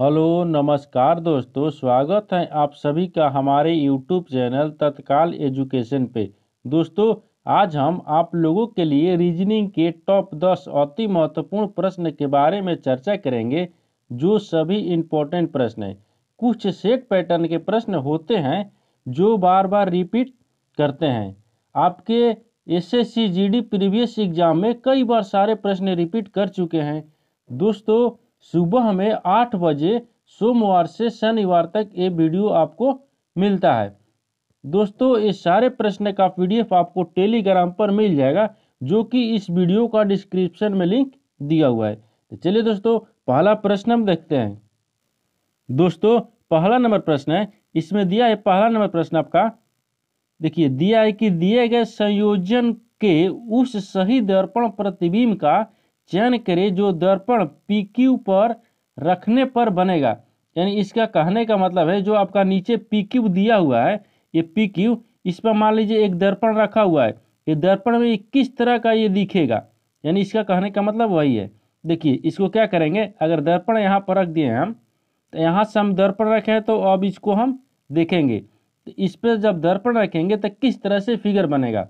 hello नमस्कार दोस्तों स्वागत है आप सभी का हमारे यूट्यूब चैनल तत्काल एजुकेशन पे दोस्तों आज हम आप लोगों के लिए रीजनिंग के टॉप दस अति महत्वपूर्ण प्रश्न के बारे में चर्चा करेंगे जो सभी इम्पोर्टेंट प्रश्न हैं कुछ सेट पैटर्न के प्रश्न होते हैं जो बार बार रिपीट करते हैं आपके S S C G D previous exam में कई बार सारे प्रश्न रिपीट कर चुके हैं दोस्तों सुबह में आठ बजे सोमवार से शनिवार तक ये वीडियो आपको मिलता है दोस्तों ये सारे प्रश्न का पीडीएफ आपको टेलीग्राम पर मिल जाएगा जो कि इस वीडियो का डिस्क्रिप्शन में लिंक दिया हुआ है तो चलिए दोस्तों पहला प्रश्न हम देखते हैं दोस्तों पहला नंबर प्रश्न है इसमें दिया है पहला नंबर प्रश्न आपका देखिए दिया है कि दिए गए संयोजन के उस सही दर्पण प्रतिबिंब का चयन करें जो दर्पण पी क्यू पर रखने पर बनेगा यानी इसका कहने का मतलब है जो आपका नीचे पी क्यू दिया हुआ है ये पी क्यू इस पर मान लीजिए एक दर्पण रखा हुआ है ये दर्पण में किस तरह का ये दिखेगा यानी इसका कहने का मतलब वही है देखिए इसको क्या करेंगे अगर दर्पण यहाँ पर रख दिए हम तो यहाँ से हम दर्पण रखे हैं तो अब इसको हम देखेंगे तो इस पर जब दर्पण रखेंगे तो किस तरह से फिगर बनेगा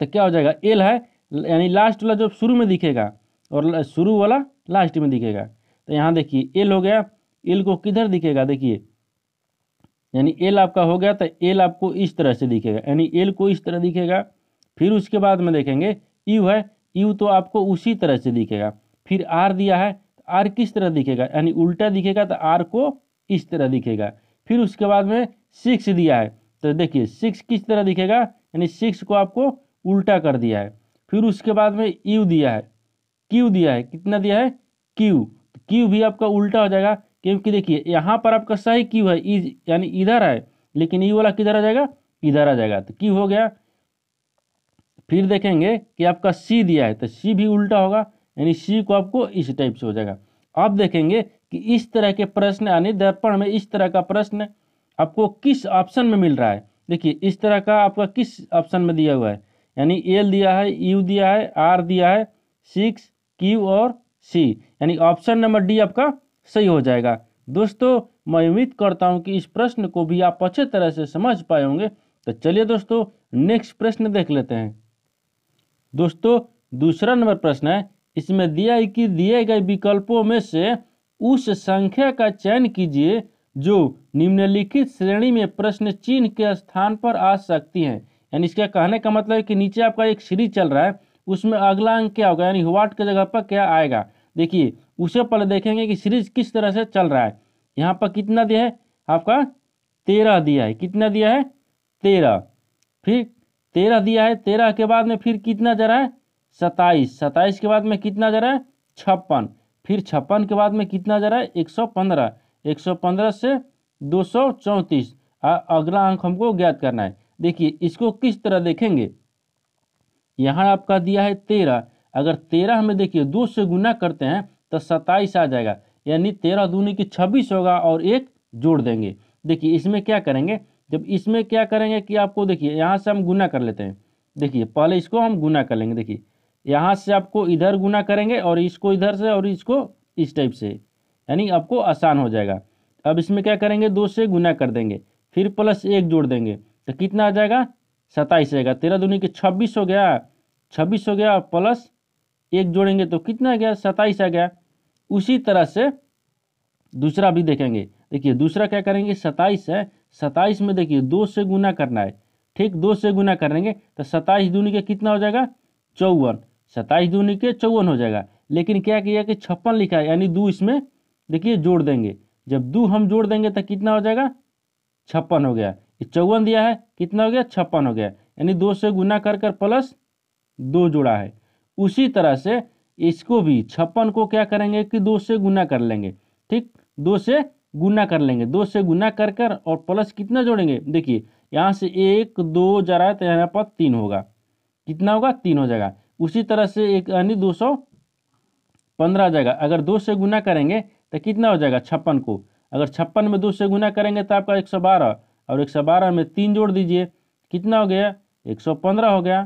तो क्या हो जाएगा एल है यानी लास्ट वाला जो शुरू में दिखेगा और शुरू वाला लास्ट में दिखेगा तो यहाँ देखिए एल हो गया एल को किधर दिखेगा देखिए यानी एल आपका हो गया तो एल आपको इस तरह से दिखेगा यानी एल को इस तरह दिखेगा फिर उसके बाद में देखेंगे यू है यू तो आपको उसी तरह से दिखेगा फिर आर दिया है आर किस तरह दिखेगा यानी उल्टा दिखेगा तो आर को इस तरह दिखेगा फिर उसके बाद में सिक्स दिया है तो देखिए सिक्स किस तरह दिखेगा यानी सिक्स को आपको उल्टा कर दिया है फिर उसके बाद में यू दिया है क्यू दिया है कितना दिया है क्यू क्यू तो भी आपका उल्टा हो जाएगा क्योंकि देखिए यहाँ पर आपका सही क्यू है इज यानी इधर है लेकिन ई वाला किधर आ जाएगा इधर आ जाएगा तो क्यू हो गया फिर देखेंगे कि आपका सी दिया है तो सी भी उल्टा होगा यानी सी को आपको इस टाइप से हो जाएगा अब देखेंगे कि इस तरह के प्रश्न यानी दर्पण में इस तरह का प्रश्न आपको किस ऑप्शन में मिल रहा है देखिए इस तरह का आपका किस ऑप्शन में दिया हुआ है यानी एल दिया है यू दिया है आर दिया है सिक्स क्यू और सी यानी ऑप्शन नंबर डी आपका सही हो जाएगा दोस्तों मैं उम्मीद करता हूँ कि इस प्रश्न को भी आप अच्छे तरह से समझ पाए होंगे तो चलिए दोस्तों नेक्स्ट प्रश्न देख लेते हैं दोस्तों दूसरा नंबर प्रश्न है इसमें दिया है कि दिए गए विकल्पों में से उस संख्या का चयन कीजिए जो निम्नलिखित श्रेणी में प्रश्न चिन्ह के स्थान पर आ सकती हैं यानी इसका कहने का मतलब है कि नीचे आपका एक सीरीज चल रहा है उसमें अगला अंक क्या होगा यानी वाट के जगह पर क्या आएगा देखिए उसे पहले देखेंगे कि सीरीज किस तरह से चल रहा है यहाँ पर कितना दिया है आपका तेरह दिया है कितना दिया है तेरह फिर तेरह दिया है तेरह के बाद में फिर कितना जा रहा है सताईस सताईस के बाद में कितना जा रहा है छप्पन फिर छप्पन के बाद में कितना जा रहा है एक सौ पंद्रह एक सौ पंद्रह से दो सौ चौंतीस अगला अंक हमको ज्ञात करना है देखिए इसको किस तरह देखेंगे यहाँ आपका दिया है तेरह अगर तेरह हमें देखिए दो से गुना करते हैं तो सत्ताईस आ जाएगा यानी तेरह दूनी की छब्बीस होगा और एक जोड़ देंगे देखिए इसमें क्या करेंगे जब इसमें क्या करेंगे कि आपको देखिए यहाँ से हम गुना कर लेते हैं देखिए पहले इसको हम गुना कर लेंगे देखिए यहाँ से आपको इधर गुना करेंगे और इसको इधर से और इसको इस टाइप से यानी आपको आसान हो जाएगा अब इसमें क्या करेंगे दो से गुना कर देंगे फिर प्लस एक जोड़ देंगे तो कितना आ जाएगा सत्ताईस आएगा तेरह दूनी के छब्बीस हो गया छब्बीस हो गया प्लस एक जोड़ेंगे तो कितना आ गया सत्ताईस आ गया उसी तरह से दूसरा भी देखेंगे देखिए दूसरा क्या करेंगे सत्ताईस है सत्ताईस में देखिए दो से गुना करना है ठीक दो से गुना करेंगे तो सत्ताईस दूनी के कितना हो जाएगा चौवन सत्ताईस दूनी के चौवन हो जाएगा लेकिन क्या किया कि छप्पन लिखा है यानी दो इसमें देखिए जोड़ देंगे जब दो हम जोड़ देंगे तो कितना हो जाएगा छप्पन हो गया चौवन दिया है कितना हो गया छप्पन हो गया यानी दो से गुना कर कर प्लस दो जोड़ा है उसी तरह से इसको भी छप्पन को क्या करेंगे कि दो से गुना कर लेंगे ठीक दो से गुना कर लेंगे दो से गुना कर कर और प्लस कितना जोड़ेंगे देखिए यहाँ से एक दो जा रहा है तो यहाँ पर तीन होगा कितना होगा तीन हो जाएगा उसी तरह से एक यानी दो सौ पंद्रह जाएगा अगर दो से गुना करेंगे तो कितना हो जाएगा छप्पन को अगर छप्पन में दो से गुना करेंगे तो आपका एक सौ बारह और एक सौ बारह में तीन जोड़ दीजिए कितना हो गया एक सौ पंद्रह हो गया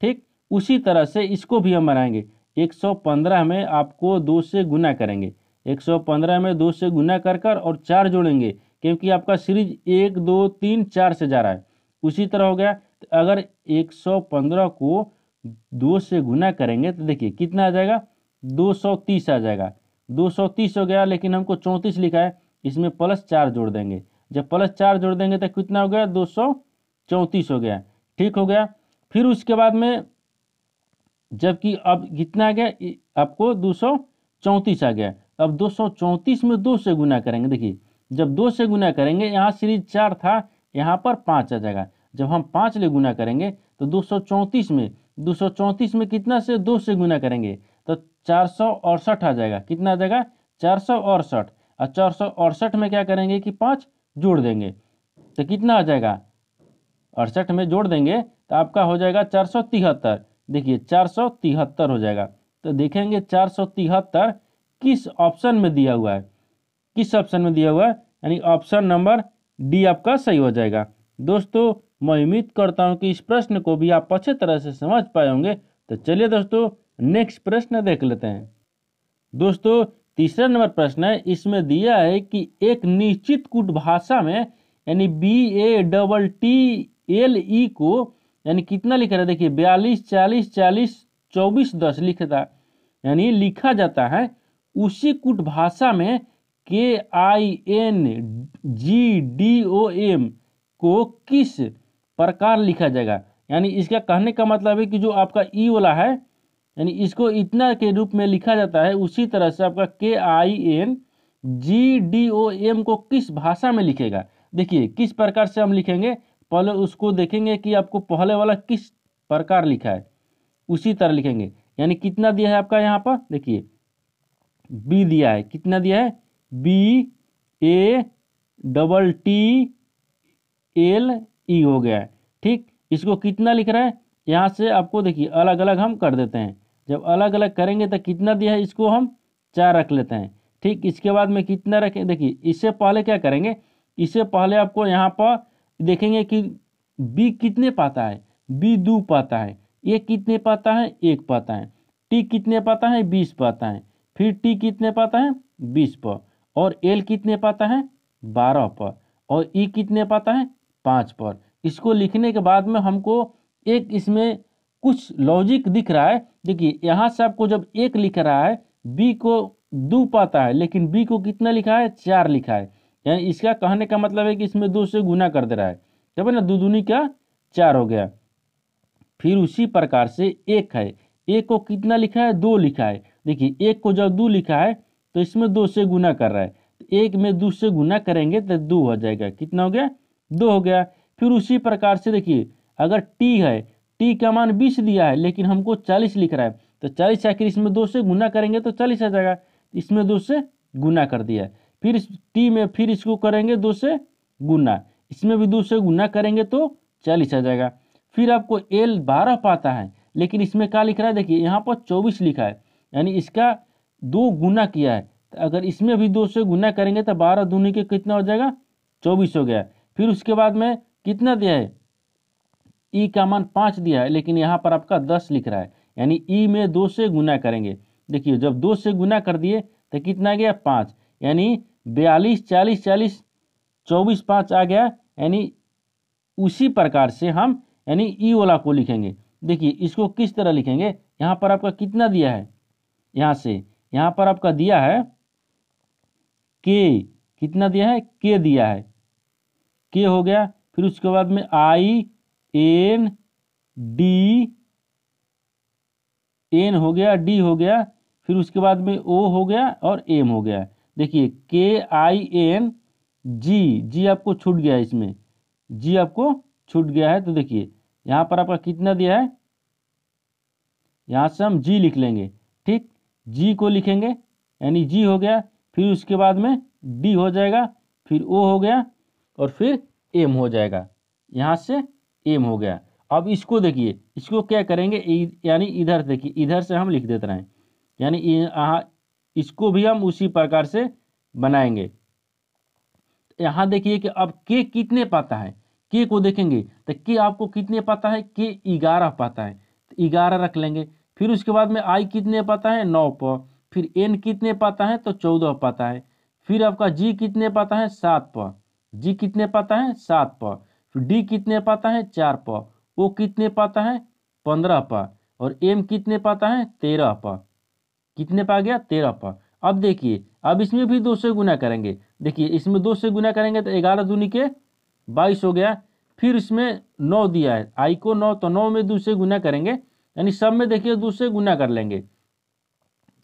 ठीक उसी तरह से इसको भी हम बनाएंगे एक सौ पंद्रह में आपको दो से गुना करेंगे एक सौ पंद्रह में दो से गुना कर कर और चार जोड़ेंगे क्योंकि आपका सीरीज एक दो तीन चार से जा रहा है उसी तरह हो गया तो अगर एक सौ पंद्रह को दो से गुना करेंगे तो देखिए कितना आ जाएगा दो सौ तीस आ जाएगा दो सौ तीस हो गया लेकिन हमको चौंतीस लिखा है इसमें प्लस चार जोड़ देंगे जब प्लस चार जोड़ देंगे तो कितना हो गया दो सौ चौंतीस हो गया ठीक हो गया फिर उसके बाद में जबकि अब कितना आ गया आपको दो सौ चौंतीस आ गया अब दो सौ चौंतीस में दो से गुना करेंगे देखिए जब दो से गुना करेंगे यहाँ सीरीज चार था यहाँ पर पाँच आ जाएगा जब हम पाँच ले गुना करेंगे तो दो सौ चौंतीस में दो सौ चौंतीस में कितना से दो से गुना करेंगे तो चार सौ अड़सठ आ जाएगा कितना आ जाएगा चार सौ अड़सठ और चार सौ अड़सठ में क्या करेंगे कि पाँच जोड़ देंगे तो कितना हो जाएगा अड़सठ में जोड़ देंगे तो आपका हो जाएगा चार सौ तिहत्तर देखिए चार सौ तिहत्तर हो जाएगा तो देखेंगे चार सौ तिहत्तर किस ऑप्शन में दिया हुआ है किस ऑप्शन में दिया हुआ है यानी ऑप्शन नंबर डी आपका सही हो जाएगा दोस्तों मैं उम्मीद करता हूँ कि इस प्रश्न को भी आप अच्छे तरह से समझ पाए होंगे तो चलिए दोस्तों नेक्स्ट प्रश्न देख लेते हैं दोस्तों तीसरा नंबर प्रश्न है इसमें दिया है कि एक निश्चित कुट भाषा में यानी B A double T L E को यानी कितना लिखा रहा है देखिए बयालीस चालीस चालीस चौबीस दस लिखता यानी लिखा जाता है उसी कुट भाषा में K I N G D O M को किस प्रकार लिखा जाएगा यानी इसका कहने का मतलब है कि जो आपका ई e वाला है यानी इसको इतना के रूप में लिखा जाता है उसी तरह से आपका K I N G D O M को किस भाषा में लिखेगा देखिए किस प्रकार से हम लिखेंगे पहले उसको देखेंगे कि आपको पहले वाला किस प्रकार लिखा है उसी तरह लिखेंगे यानी कितना दिया है आपका यहाँ पर देखिए बी दिया है कितना दिया है B A double T L E हो गया है ठीक इसको कितना लिख रहा है यहाँ से आपको देखिए अलग अलग हम कर देते हैं जब अलग अलग करेंगे तो कितना दिया है इसको हम चार रख लेते हैं ठीक इसके बाद में कितना रखें देखिए इससे पहले क्या करेंगे इससे पहले आपको यहाँ पर देखेंगे कि बी कितने पाता है बी दो पाता है ए कितने पाता है एक पाता है टी कितने पाता है बीस पाता है फिर टी कितने पाता है बीस पर और एल कितने पाता है बारह पर और ई e कितने पाता है पाँच पर इसको लिखने के बाद में हमको एक इसमें कुछ लॉजिक दिख रहा है देखिए यहाँ से आपको जब एक लिख रहा है बी को दो पाता है लेकिन बी को कितना लिखा है चार लिखा है यानी इसका कहने का मतलब है कि इसमें दो से गुना कर दे रहा है जब ना दो दूनी का चार हो गया फिर उसी प्रकार से एक है एक को कितना लिखा है दो लिखा है देखिए एक को जब दो लिखा है तो इसमें दो से गुना कर रहा है तो एक में दो से गुना करेंगे तो दो हो जाएगा कितना हो गया दो हो गया फिर उसी प्रकार से देखिए अगर टी है टी का मान बीस दिया है लेकिन हमको चालीस लिख रहा है तो चालीस आखिर इसमें दो से गुना करेंगे तो चालीस आ जाएगा इसमें दो से गुना कर दिया है फिर टी में फिर इसको करेंगे दो से गुना इसमें भी दो से गुना करेंगे तो चालीस आ जाएगा फिर आपको एल बारह पाता है लेकिन इसमें क्या लिख रहा है देखिए यहाँ पर चौबीस लिखा है यानी इसका दो गुना किया है तो अगर इसमें भी दो से गुना करेंगे तो बारह दूनी के कितना हो जाएगा चौबीस हो गया फिर उसके बाद में कितना दिया है ई का मान पाँच दिया है लेकिन यहाँ पर आपका दस लिख रहा है यानी ई में दो से गुना करेंगे देखिए जब दो से गुना कर दिए तो कितना गया पाँच यानी बयालीस चालीस चालीस चौबीस पाँच आ गया यानी उसी प्रकार से हम यानी ई वाला को लिखेंगे देखिए इसको किस तरह लिखेंगे यहाँ पर आपका कितना दिया है यहाँ से यहाँ पर आपका दिया है के कितना दिया है के दिया है के हो गया फिर उसके बाद में आई एन डी एन हो गया डी हो गया फिर उसके बाद में ओ हो गया और एम हो गया देखिए के आई एन जी जी आपको छूट गया इसमें जी आपको छूट गया है तो देखिए यहाँ पर आपका कितना दिया है यहाँ से हम जी लिख लेंगे ठीक जी को लिखेंगे यानी जी हो गया फिर उसके बाद में डी हो जाएगा फिर ओ हो गया और फिर एम हो जाएगा यहाँ से एम हो गया अब इसको देखिए इसको क्या करेंगे यानी इधर देखिए इधर से हम लिख देते रहें यानी इसको भी हम उसी प्रकार से बनाएंगे यहाँ देखिए कि अब के कितने पाता है के को देखेंगे तो के आपको कितने पाता है के ग्यारह पाता है तो ग्यारह रख लेंगे फिर उसके बाद में आई कितने पाता है नौ प फिर एन कितने पाता है तो चौदह पाता है फिर आपका जी कितने पाता है सात प जी कितने पाता है सात प डी तो कितने पाता है चार पा ओ कितने पाता है पंद्रह पा और एम कितने पाता है तेरह पा कितने पा गया तेरह पा अब देखिए अब इसमें भी दो से गुना करेंगे देखिए इसमें दो से गुना करेंगे तो ग्यारह दूनी के बाईस हो गया फिर इसमें नौ दिया है आई को नौ तो नौ में दो से गुना करेंगे यानी सब में देखिए दो से गुना कर लेंगे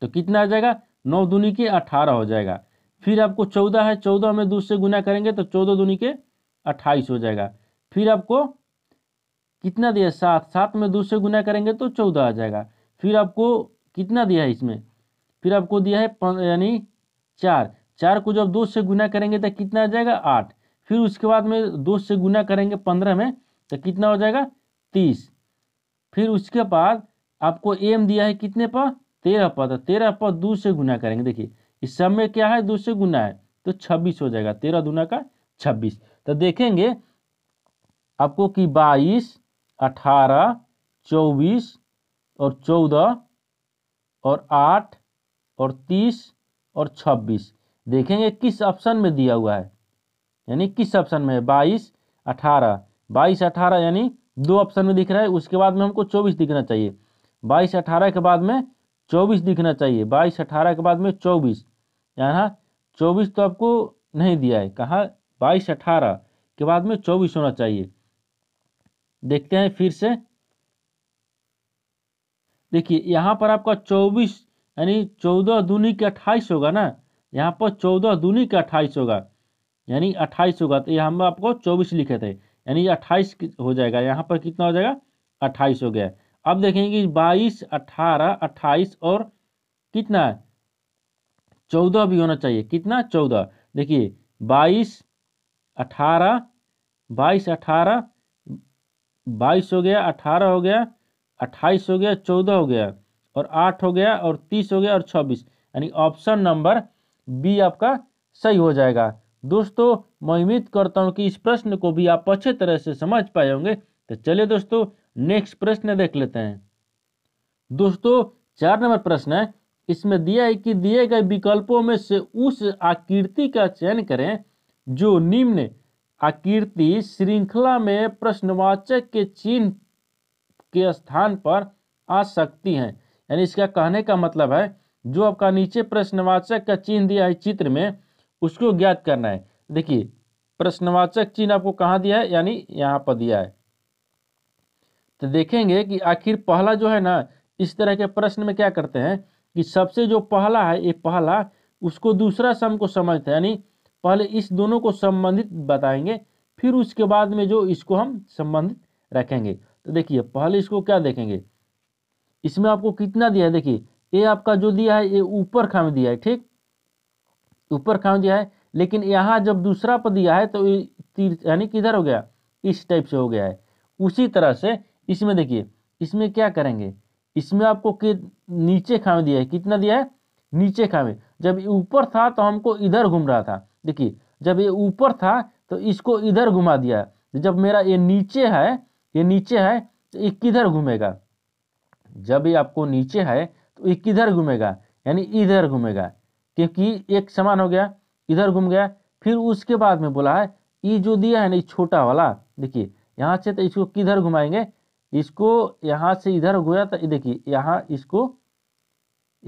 तो कितना आ जाएगा नौ दूनी के अठारह हो जाएगा फिर आपको चौदह है चौदह में दो से गुना करेंगे तो चौदह दूनी के अट्ठाईस हो जाएगा फिर आपको कितना दिया सात सात में दो से गुना करेंगे तो चौदह आ जाएगा फिर आपको कितना दिया है इसमें फिर आपको दिया है यानी चार चार को जब दो से गुना करेंगे तो कितना आ जाएगा आठ फिर उसके बाद में दो से गुना करेंगे पंद्रह में तो कितना हो जाएगा तीस फिर उसके बाद आपको एम दिया है कितने पर तेरह पर तो तेरह पर दो से गुना करेंगे देखिए इस सब में क्या है दो से गुना है तो छब्बीस हो जाएगा तेरह दुना का छब्बीस तो देखेंगे आपको कि बाईस अठारह चौबीस और चौदह और आठ और तीस और छब्बीस देखेंगे किस ऑप्शन में दिया हुआ है यानी किस ऑप्शन में है बाईस अठारह बाईस अठारह यानी दो ऑप्शन में दिख रहा है उसके बाद में हमको चौबीस दिखना चाहिए बाईस अठारह के बाद में चौबीस दिखना चाहिए बाईस अठारह के बाद में चौबीस यहाँ चौबीस तो आपको नहीं दिया है कहाँ बाईस अठारह के बाद में चौबीस होना चाहिए देखते हैं फिर से देखिए यहाँ पर आपका चौबीस यानी चौदह दूनी के अट्ठाईस होगा ना यहाँ पर चौदह दूनी के अट्ठाईस होगा यानी अट्ठाईस होगा तो यहाँ पर आपको चौबीस लिखे थे यानी अट्ठाईस हो जाएगा यहाँ पर कितना हो जाएगा अट्ठाईस हो गया अब देखेंगे बाईस अट्ठारह अट्ठाईस और कितना चौदह भी होना चाहिए कितना चौदह देखिए बाईस अठारह बाईस अठारह बाईस हो गया अठारह हो गया अट्ठाईस हो गया चौदह हो गया और आठ हो गया और तीस हो गया और छब्बीस यानी ऑप्शन नंबर बी आपका सही हो जाएगा दोस्तों मैं उम्मीद करता हूँ कि इस प्रश्न को भी आप अच्छे तरह से समझ पाए होंगे तो चलिए दोस्तों नेक्स्ट प्रश्न देख लेते हैं दोस्तों चार नंबर प्रश्न है इसमें दिया है कि दिए गए विकल्पों में से उस आकृति का चयन करें जो निम्न आकृति श्रृंखला में प्रश्नवाचक के चिन्ह के स्थान पर आ सकती हैं यानी इसका कहने का मतलब है जो आपका नीचे प्रश्नवाचक का चिन्ह दिया है चित्र में उसको ज्ञात करना है देखिए प्रश्नवाचक चिन्ह आपको कहाँ दिया है यानी यहाँ पर दिया है तो देखेंगे कि आखिर पहला जो है ना इस तरह के प्रश्न में क्या करते हैं कि सबसे जो पहला है ये पहला उसको दूसरा सम को समझते हैं यानी पहले इस दोनों को संबंधित बताएंगे फिर उसके बाद में जो इसको हम संबंधित रखेंगे तो देखिए पहले इसको क्या देखेंगे इसमें आपको कितना दिया है देखिए ये आपका जो दिया है ये ऊपर खाम दिया है ठीक ऊपर खा में दिया है लेकिन यहाँ जब दूसरा पर दिया है तो यानी यानी किधर हो गया इस टाइप से हो गया है उसी तरह से इसमें देखिए इसमें क्या करेंगे इसमें आपको के नीचे खा दिया है कितना दिया है नीचे खामे जब ऊपर था तो हमको इधर घूम रहा था देखिए जब ये ऊपर था तो इसको इधर घुमा दिया जब मेरा ये नीचे है ये नीचे है तो ये किधर घूमेगा जब ये आपको नीचे है तो ये किधर घूमेगा यानी इधर घूमेगा क्योंकि एक समान हो गया इधर घूम गया फिर उसके बाद में बोला है ये जो दिया है ना ये छोटा वाला देखिए यहाँ से तो इसको किधर घुमाएंगे इसको यहाँ से इधर घुमाया तो देखिए यहाँ इसको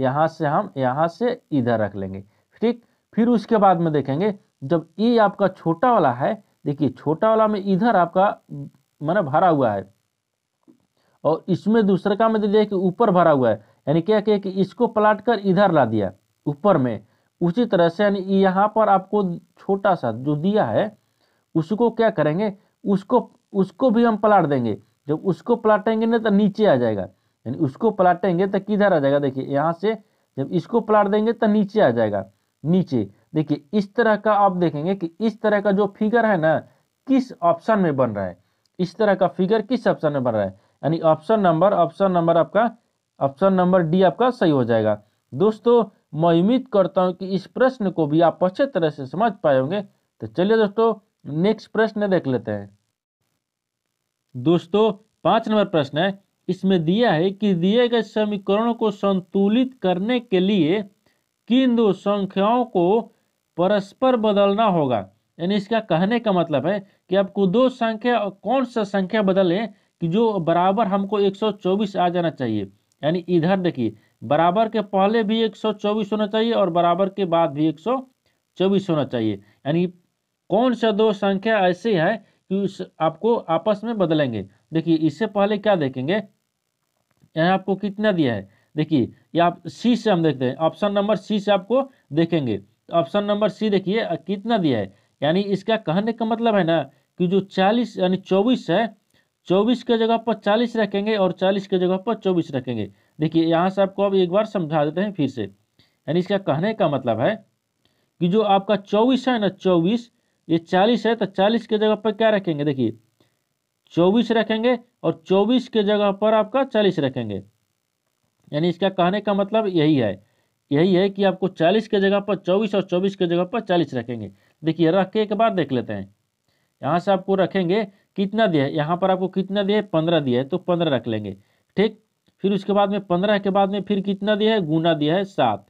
यहाँ से हम यहाँ से इधर रख लेंगे ठीक फिर उसके बाद में देखेंगे जब ये e आपका छोटा वाला है देखिए छोटा वाला में इधर आपका माना भरा हुआ है और इसमें दूसरे का मैं देखिए ऊपर भरा हुआ है यानी क्या किया कि इसको पलाट कर इधर ला दिया ऊपर में उसी तरह से यानी यहाँ पर आपको छोटा सा जो दिया है उसको क्या करेंगे उसको उसको भी हम पलाट देंगे जब उसको पलाटेंगे ना तो नीचे आ जाएगा यानी उसको पलाटेंगे तो किधर आ जाएगा देखिए यहाँ से जब इसको पलट देंगे तो नीचे आ जाएगा नीचे देखिए इस तरह का आप देखेंगे कि इस तरह का जो फिगर है ना किस ऑप्शन में बन रहा है इस तरह का फिगर किस ऑप्शन में बन रहा है यानी ऑप्शन नंबर ऑप्शन नंबर आपका ऑप्शन नंबर डी आपका सही हो जाएगा दोस्तों मैं उम्मीद करता हूँ कि इस प्रश्न को भी आप अच्छे तरह से समझ पाए होंगे तो चलिए दोस्तों नेक्स्ट प्रश्न देख लेते हैं दोस्तों पांच नंबर प्रश्न है इसमें दिया है कि दिए गए समीकरणों को संतुलित करने के लिए दो संख्याओं को परस्पर बदलना होगा यानी इसका कहने का मतलब है कि आपको दो संख्या कौन सा संख्या बदलें कि जो बराबर हमको 124 आ जाना चाहिए यानी इधर देखिए बराबर के पहले भी 124 होना चाहिए और बराबर के बाद भी 124 होना चाहिए यानी कौन सा दो संख्या ऐसे है कि आपको आपस में बदलेंगे देखिए इससे पहले क्या देखेंगे यहाँ आपको कितना दिया है देखिए ये आप सी से हम देखते हैं ऑप्शन नंबर सी से आपको देखेंगे ऑप्शन नंबर सी देखिए कितना दिया है यानी इसका कहने का मतलब है ना कि जो चालीस यानी चौबीस है चौबीस के जगह पर चालीस रखेंगे और चालीस के जगह पर चौबीस रखेंगे देखिए यहाँ से आपको अब एक बार समझा देते हैं फिर से यानी इसका कहने का मतलब है कि जो आपका चौबीस है ना चौबीस ये चालीस है तो चालीस के जगह पर क्या रखेंगे देखिए चौबीस रखेंगे और चौबीस के जगह पर आपका चालीस रखेंगे यानी इसका कहने का मतलब यही है यही है कि आपको 40 के जगह पर 24 और 24 के जगह पर 40 रखेंगे देखिए रख के एक बार देख लेते हैं यहाँ से आपको रखेंगे कितना दिया है यहाँ पर आपको कितना दिया है पंद्रह दिया है तो पंद्रह रख लेंगे ठीक फिर उसके बाद में पंद्रह के बाद में फिर कितना दिया है गुना दिया है सात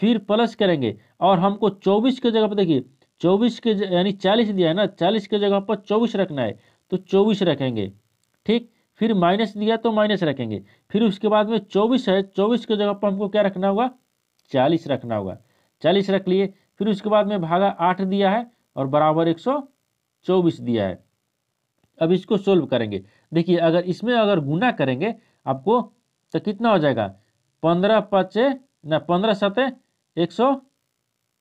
फिर प्लस करेंगे और हमको चौबीस के जगह पर देखिए चौबीस के यानी चालीस दिया है ना चालीस के जगह पर चौबीस रखना है तो चौबीस रखेंगे ठीक फिर माइनस दिया तो माइनस रखेंगे फिर उसके बाद में चौबीस है चौबीस के जगह पर हमको क्या रखना होगा चालीस रखना होगा चालीस रख लिए फिर उसके बाद में भागा आठ दिया है और बराबर एक सौ चौबीस दिया है अब इसको सोल्व करेंगे देखिए अगर इसमें अगर गुना करेंगे आपको तो कितना हो जाएगा पंद्रह पचे न पंद्रह सतह एक सौ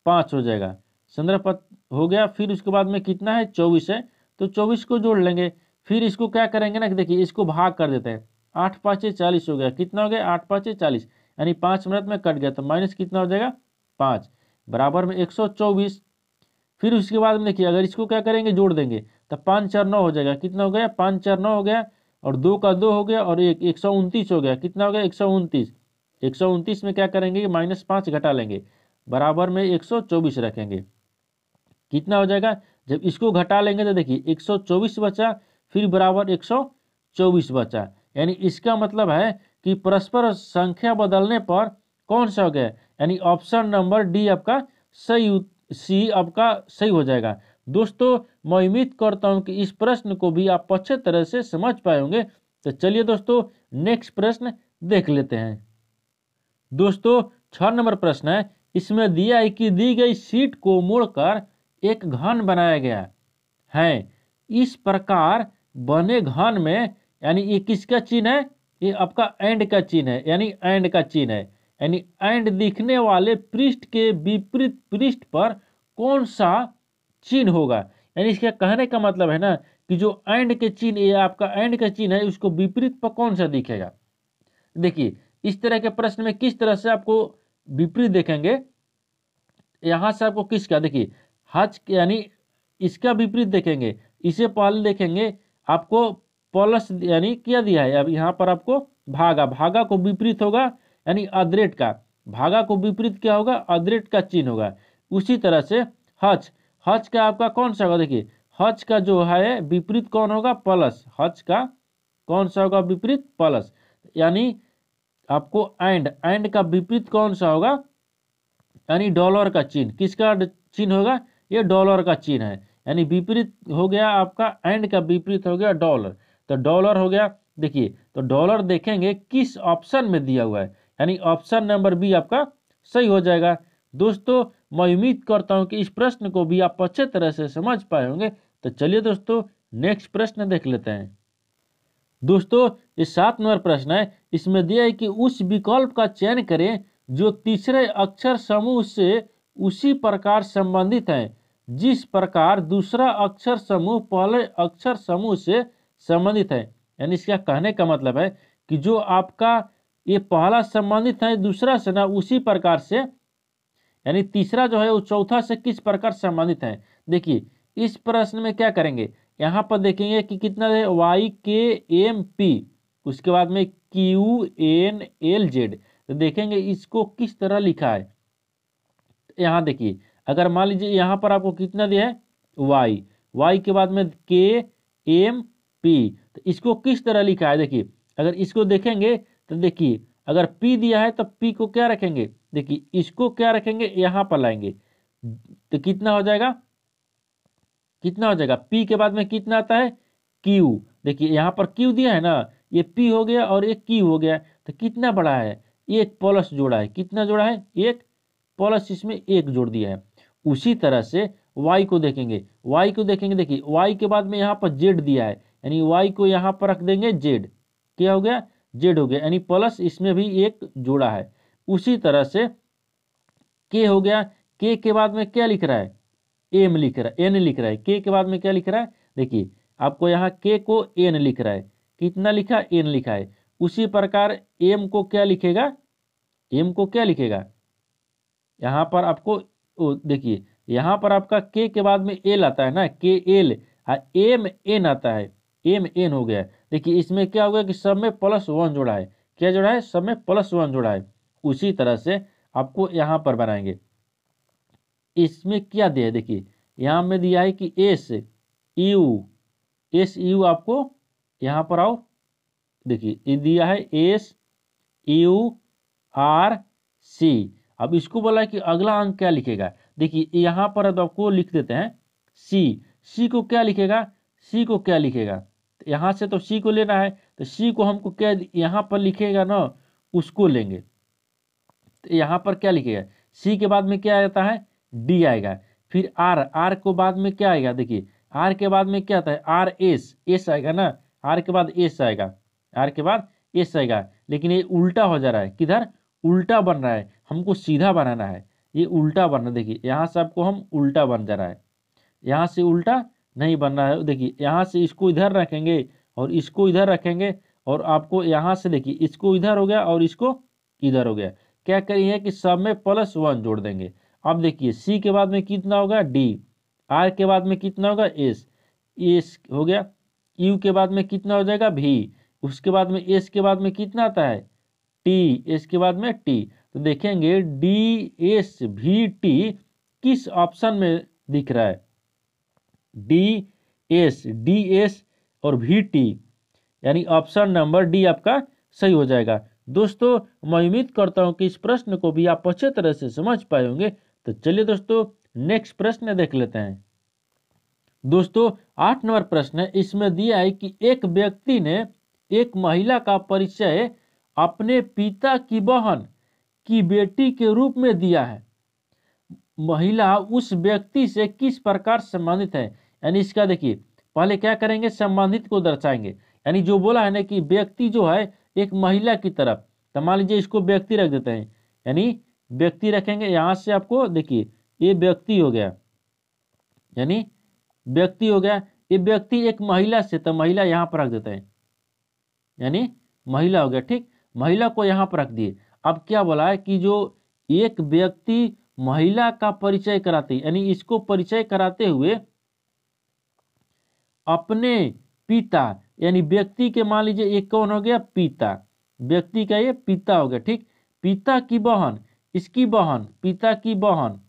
पाँच हो जाएगा पंद्रह पत हो गया फिर उसके बाद में कितना है चौबीस है तो चौबीस को जोड़ लेंगे फिर इसको क्या करेंगे ना कि देखिए इसको भाग कर देते हैं आठ पाँचे चालीस हो गया कितना हो गया आठ पाँचे चालीस यानी पाँच मिनट में कट गया तो माइनस कितना हो जाएगा पाँच बराबर में एक सौ चौबीस फिर उसके बाद में देखिए अगर इसको क्या करेंगे जोड़ देंगे तो पाँच चार नौ हो जाएगा कितना हो गया पाँच चार नौ हो गया और दो का दो हो गया और एक एक सौ उनतीस हो गया कितना हो गया एक सौ उनतीस एक सौ उनतीस में क्या करेंगे माइनस पाँच घटा लेंगे बराबर में एक सौ चौबीस रखेंगे कितना हो जाएगा जब इसको घटा लेंगे तो देखिए एक सौ चौबीस बचा फिर बराबर एक सौ चौबीस बचा यानी इसका मतलब है कि परस्पर संख्या बदलने पर कौन सा हो गया यानी ऑप्शन नंबर डी आपका सही सी आपका सही हो जाएगा दोस्तों मैं उम्मीद करता हूँ कि इस प्रश्न को भी आप अच्छे तरह से समझ पाए होंगे तो चलिए दोस्तों नेक्स्ट प्रश्न देख लेते हैं दोस्तों छ नंबर प्रश्न है इसमें दिया है कि दी गई सीट को मोड़कर एक घन बनाया गया है इस प्रकार बने घन में यानी ये किसका चिन्ह है ये आपका एंड का चिन्ह है यानी एंड का चिन्ह है यानी एंड दिखने वाले पृष्ठ के विपरीत पृष्ठ पर कौन सा चिन्ह होगा यानी इसका कहने का मतलब है ना कि जो एंड के चिन्ह ये आपका एंड का चिन्ह है उसको विपरीत पर कौन सा दिखेगा देखिए इस तरह के प्रश्न में किस तरह से आपको विपरीत देखेंगे यहाँ से आपको किसका देखिए हज यानी इसका विपरीत देखेंगे इसे पहले देखेंगे आपको पॉलस यानी क्या दिया है अब यहाँ पर आपको भागा भागा को विपरीत होगा यानी अद्रेट का भागा को विपरीत क्या होगा अद्रेट का चिन्ह होगा उसी तरह से हच हच का आपका कौन सा होगा देखिए हच का जो है विपरीत कौन होगा प्लस हच का कौन सा होगा विपरीत प्लस यानी आपको एंड एंड का विपरीत कौन सा होगा यानी डॉलर का चिन्ह किसका चिन्ह होगा ये डॉलर का चिन्ह है यानी विपरीत हो गया आपका एंड का विपरीत हो गया डॉलर तो डॉलर हो गया देखिए तो डॉलर देखेंगे किस ऑप्शन में दिया हुआ है यानी ऑप्शन नंबर बी आपका सही हो जाएगा दोस्तों मैं उम्मीद करता हूँ कि इस प्रश्न को भी आप अच्छे तरह से समझ पाए होंगे तो चलिए दोस्तों नेक्स्ट प्रश्न देख लेते हैं दोस्तों ये सात नंबर प्रश्न है इसमें दिया है कि उस विकल्प का चयन करें जो तीसरे अक्षर समूह से उसी प्रकार संबंधित हैं जिस प्रकार दूसरा अक्षर समूह पहले अक्षर समूह से संबंधित है यानी इसका कहने का मतलब है कि जो आपका ये पहला संबंधित है दूसरा से ना उसी प्रकार से यानी तीसरा जो है वो चौथा से किस प्रकार संबंधित है देखिए इस प्रश्न में क्या करेंगे यहाँ पर देखेंगे कि कितना है वाई के एम पी उसके बाद में क्यू एन एल जेड तो देखेंगे इसको किस तरह लिखा है यहाँ देखिए अगर मान लीजिए यहाँ पर आपको कितना दिया है वाई वाई के बाद में के एम पी तो इसको किस तरह लिखा है देखिए अगर इसको देखेंगे तो देखिए अगर पी दिया है तो पी को क्या रखेंगे देखिए इसको क्या रखेंगे यहाँ पर लाएंगे तो कितना हो जाएगा कितना हो जाएगा पी के बाद में कितना आता है क्यू देखिए यहाँ पर क्यू दिया है ना ये पी हो गया और एक क्यू हो गया तो कितना बड़ा है एक प्लस जोड़ा है कितना जोड़ा है एक प्लस इसमें एक जोड़ दिया है उसी तरह से वाई को देखेंगे वाई को देखेंगे देखिए वाई के बाद में यहाँ पर जेड दिया है यानी y को यहाँ पर रख देंगे z क्या हो गया z हो गया यानी प्लस इसमें भी एक जोड़ा है उसी तरह से k हो गया k के बाद में क्या लिख रहा है एम लिख रहा है एन लिख रहा है के के बाद में क्या लिख रहा है देखिए आपको यहाँ के को एन लिख रहा है कितना लिखा एन लिखा है उसी प्रकार एम को क्या लिखेगा एम को क्या लिखेगा यहाँ पर आपको तो देखिए यहाँ पर आपका के के बाद में एल आता है ना के एल एम एन आता है एम एन हो गया देखिए इसमें क्या हो गया कि सब में प्लस वन जोड़ा है क्या जोड़ा है सब में प्लस वन जोड़ा है उसी तरह से आपको यहाँ पर बनाएंगे इसमें क्या दिया है देखिए यहाँ में दिया है कि एस यू एस यू आपको यहाँ पर आओ देखिए दिया है एस यू आर सी अब इसको बोला कि अगला अंक क्या लिखेगा देखिए यहाँ पर अब आपको लिख देते हैं सी सी को क्या लिखेगा सी को क्या लिखेगा तो यहाँ से तो सी को लेना है तो सी को हमको क्या यहाँ पर लिखेगा ना उसको लेंगे तो यहाँ पर क्या लिखेगा सी के बाद में क्या आता है डी आएगा फिर आर आर को बाद में क्या आएगा देखिए आर के बाद में क्या आता है आर एस एस आएगा ना आर के बाद एस आएगा आर के बाद एस आएगा लेकिन ये उल्टा हो जा रहा है किधर उल्टा बन रहा है हमको सीधा बनाना है ये उल्टा बन है देखिए यहाँ से आपको हम उल्टा बन जा रहा है यहाँ से उल्टा नहीं बन रहा है देखिए यहाँ से इसको इधर रखेंगे और इसको इधर रखेंगे और आपको यहाँ से देखिए इसको इधर हो गया और इसको इधर हो गया क्या करिए कि सब में प्लस वन जोड़ देंगे अब देखिए सी के बाद में कितना होगा डी आर के बाद में कितना होगा एस एस हो गया यू के बाद में कितना हो जाएगा भी उसके बाद में एस के बाद में कितना आता है टी एस के बाद में टी तो देखेंगे डी एस भी टी किस ऑप्शन में दिख रहा है डी एस डी एस और भी टी यानी ऑप्शन नंबर डी आपका सही हो जाएगा दोस्तों मैं उम्मीद करता हूं कि इस प्रश्न को भी आप अच्छे तरह से समझ पाए होंगे तो चलिए दोस्तों नेक्स्ट प्रश्न देख लेते हैं दोस्तों आठ नंबर प्रश्न इसमें दिया है कि एक व्यक्ति ने एक महिला का परिचय अपने पिता की बहन की बेटी के रूप में दिया है महिला उस व्यक्ति से किस प्रकार संबंधित है यानी इसका देखिए पहले क्या करेंगे संबंधित को दर्शाएंगे यानी जो बोला है ना कि व्यक्ति जो है एक महिला की तरफ तो मान लीजिए इसको व्यक्ति रख देते हैं यानी व्यक्ति रखेंगे यहाँ से आपको देखिए ये व्यक्ति हो गया यानी व्यक्ति हो गया ये व्यक्ति एक महिला से तो महिला यहाँ पर रख देते हैं यानी महिला हो गया ठीक महिला को यहाँ पर रख दिए अब क्या बोला है कि जो एक व्यक्ति महिला का परिचय कराते यानी इसको परिचय कराते हुए अपने पिता यानी व्यक्ति के मान लीजिए एक कौन हो गया पिता व्यक्ति का ये पिता हो गया ठीक पिता की बहन इसकी बहन पिता की बहन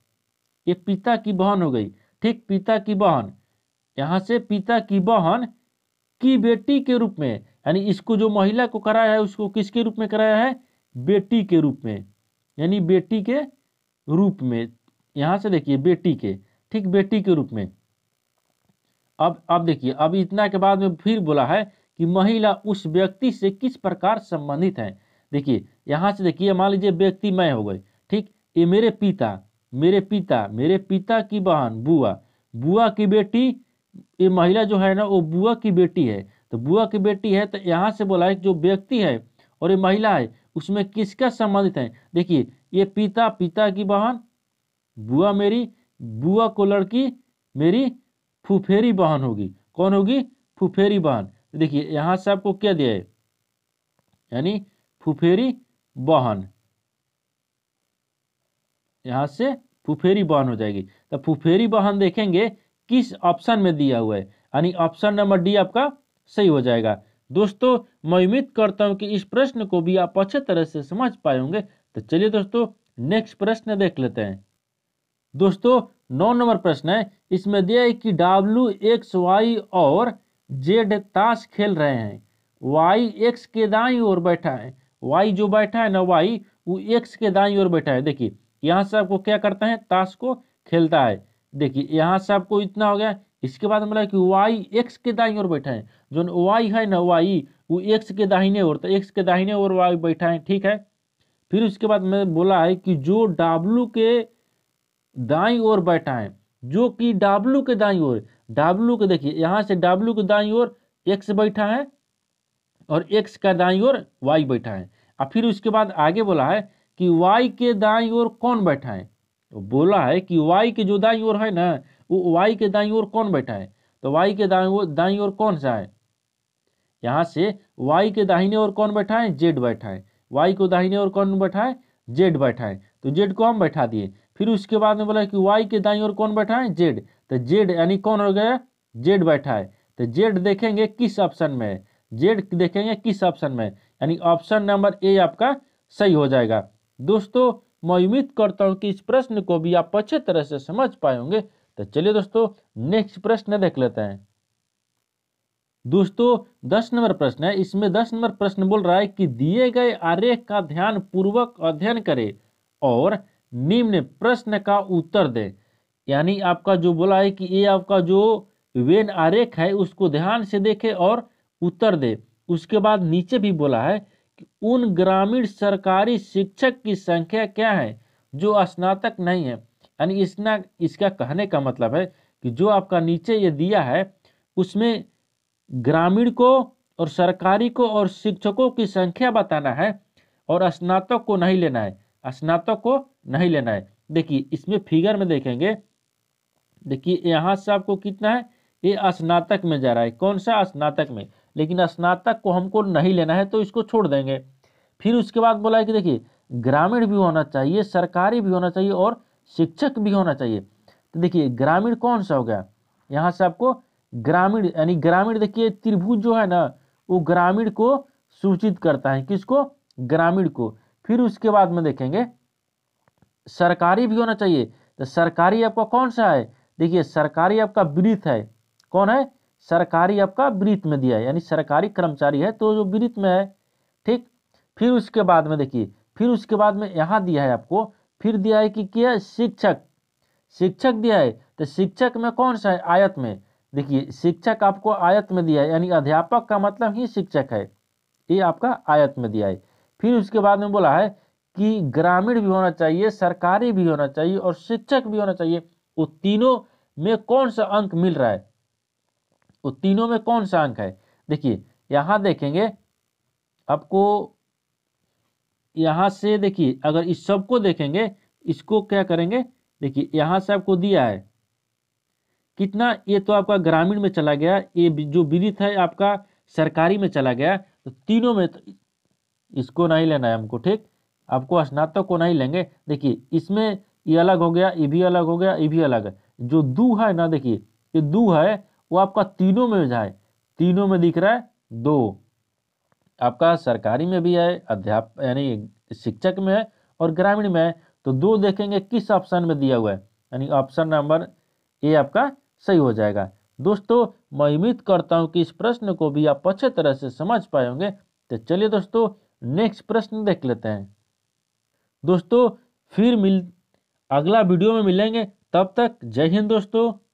ये पिता की बहन हो गई ठीक पिता की बहन यहाँ से पिता की बहन की बेटी के रूप में यानी इसको जो महिला को कराया है उसको किसके रूप में कराया है बेटी के रूप में यानी बेटी के रूप में यहाँ से देखिए बेटी के ठीक बेटी के रूप में अब अब देखिए अब इतना के बाद में फिर बोला है कि महिला उस व्यक्ति से किस प्रकार संबंधित है देखिए यहाँ से देखिए मान लीजिए व्यक्ति मैं हो गई ठीक ये मेरे पिता मेरे पिता मेरे पिता की बहन बुआ बुआ की बेटी ये महिला जो है ना वो बुआ की बेटी है तो बुआ की बेटी है तो यहाँ से बोला है जो व्यक्ति है और ये महिला है उसमें किसका संबंधित है देखिए ये पिता पिता की बहन बुआ मेरी बुआ को लड़की मेरी फुफेरी बहन होगी कौन होगी फुफेरी बहन देखिए यहाँ से आपको क्या दिया है यानी फुफेरी बहन यहाँ से फुफेरी बहन हो जाएगी तो फुफेरी बहन देखेंगे किस ऑप्शन में दिया हुआ है यानी ऑप्शन नंबर डी आपका सही हो जाएगा दोस्तों मैं उम्मीद करता हूँ कि इस प्रश्न को भी आप अच्छे तरह से समझ पाए होंगे तो चलिए दोस्तों नेक्स्ट प्रश्न देख लेते हैं दोस्तों नौ नंबर प्रश्न है इसमें दिया है कि डब्ल्यू एक्स वाई और जेड ताश खेल रहे हैं वाई एक्स के दाई ओर बैठा है वाई जो बैठा है ना वाई वो एक्स के दाई ओर बैठा है देखिए यहाँ से आपको क्या करता है ताश को खेलता है देखिए यहाँ से आपको इतना हो गया इसके बाद हम कि वाई एक्स के दाई और बैठा है जो वाई है ना वाई वो एक्स के दाहिने और तो एक्स के दाहिने और वाई बैठा है ठीक है फिर उसके बाद मैं बोला है कि जो डब्लू के दाई और बैठा है जो कि डब्लू के दाई और डब्लू के देखिए यहाँ से डब्लू के दाई और एक्स बैठा है और एक्स का दाई और वाई बैठा है और फिर उसके बाद आगे बोला है कि वाई के दाई और कौन बैठा है तो बोला है कि वाई के जो दाई और है ना वाई के दाई ओर कौन बैठा है तो वाई के दाई दाई ओर कौन सा है यहाँ से वाई के दाहिने ओर कौन बैठा है जेड बैठा है वाई को दाहिने ओर कौन बैठा है जेड बैठा है तो जेड को हम बैठा दिए फिर उसके बाद में बोला कि वाई के दाई ओर कौन बैठा है जेड तो जेड यानी कौन हो गया जेड बैठा है तो जेड देखेंगे किस ऑप्शन में जेड देखेंगे किस ऑप्शन में यानी ऑप्शन नंबर ए आपका सही हो जाएगा दोस्तों मैं उम्मीद करता हूँ कि इस प्रश्न को भी आप अच्छे तरह से समझ पाए होंगे तो चलिए दोस्तों नेक्स्ट प्रश्न देख लेते हैं दोस्तों दस नंबर प्रश्न है इसमें दस नंबर प्रश्न बोल रहा है कि दिए गए आरेख का ध्यान पूर्वक अध्ययन करें और निम्न प्रश्न का उत्तर दें यानी आपका जो बोला है कि ये आपका जो वेन आरेख है उसको ध्यान से देखें और उत्तर दें उसके बाद नीचे भी बोला है कि उन ग्रामीण सरकारी शिक्षक की संख्या क्या है जो स्नातक नहीं है यानी इसना इसका कहने का मतलब है कि जो आपका नीचे ये दिया है उसमें ग्रामीण को और सरकारी को और शिक्षकों की संख्या बताना है और स्नातक को नहीं लेना है स्नातक को नहीं लेना है देखिए इसमें फिगर में देखेंगे देखिए यहाँ से आपको कितना है ये स्नातक में जा रहा है कौन सा स्नातक में लेकिन स्नातक को हमको नहीं लेना है तो इसको छोड़ देंगे फिर उसके बाद बोला है कि देखिए ग्रामीण भी होना चाहिए सरकारी भी होना चाहिए और शिक्षक भी होना चाहिए तो देखिए ग्रामीण कौन सा हो गया यहाँ से आपको ग्रामीण यानी ग्रामीण देखिए त्रिभुज जो है ना वो ग्रामीण को सूचित करता है किसको ग्रामीण को फिर उसके बाद में देखेंगे सरकारी भी होना चाहिए तो सरकारी आपका कौन सा है देखिए सरकारी आपका वृत्त है कौन है सरकारी आपका वृत्त में दिया है यानी सरकारी कर्मचारी है तो जो वृत्त में है ठीक फिर उसके बाद में देखिए फिर उसके बाद में यहाँ दिया है आपको फिर दिया है कि क्या शिक्षक शिक्षक दिया है तो शिक्षक में कौन सा है आयत में देखिए शिक्षक आपको आयत में दिया है यानी अध्यापक का मतलब ही शिक्षक है ये आपका आयत में दिया है फिर उसके बाद में बोला है कि ग्रामीण भी होना चाहिए सरकारी भी होना चाहिए और शिक्षक भी होना चाहिए वो तीनों में कौन सा अंक मिल रहा है वो तीनों में कौन सा अंक है देखिए यहाँ देखेंगे आपको यहाँ से देखिए अगर इस सब को देखेंगे इसको क्या करेंगे देखिए यहाँ से आपको दिया है कितना ये तो आपका ग्रामीण में चला गया ये जो विदित है आपका सरकारी में चला गया तो तीनों में तो इसको नहीं लेना है हमको ठीक आपको स्नातक को नहीं लेंगे देखिए इसमें ये अलग हो गया ये भी अलग हो गया ये भी अलग है जो दो है ना देखिए ये दो है वो आपका तीनों में जाए तीनों में दिख रहा है दो आपका सरकारी में भी है अध्याप यानी शिक्षक में है और ग्रामीण में है तो दो देखेंगे किस ऑप्शन में दिया हुआ है यानी ऑप्शन नंबर ए आपका सही हो जाएगा दोस्तों मैं उम्मीद करता हूँ कि इस प्रश्न को भी आप अच्छे तरह से समझ पाए होंगे तो चलिए दोस्तों नेक्स्ट प्रश्न देख लेते हैं दोस्तों फिर मिल अगला वीडियो में मिलेंगे तब तक जय हिंद दोस्तों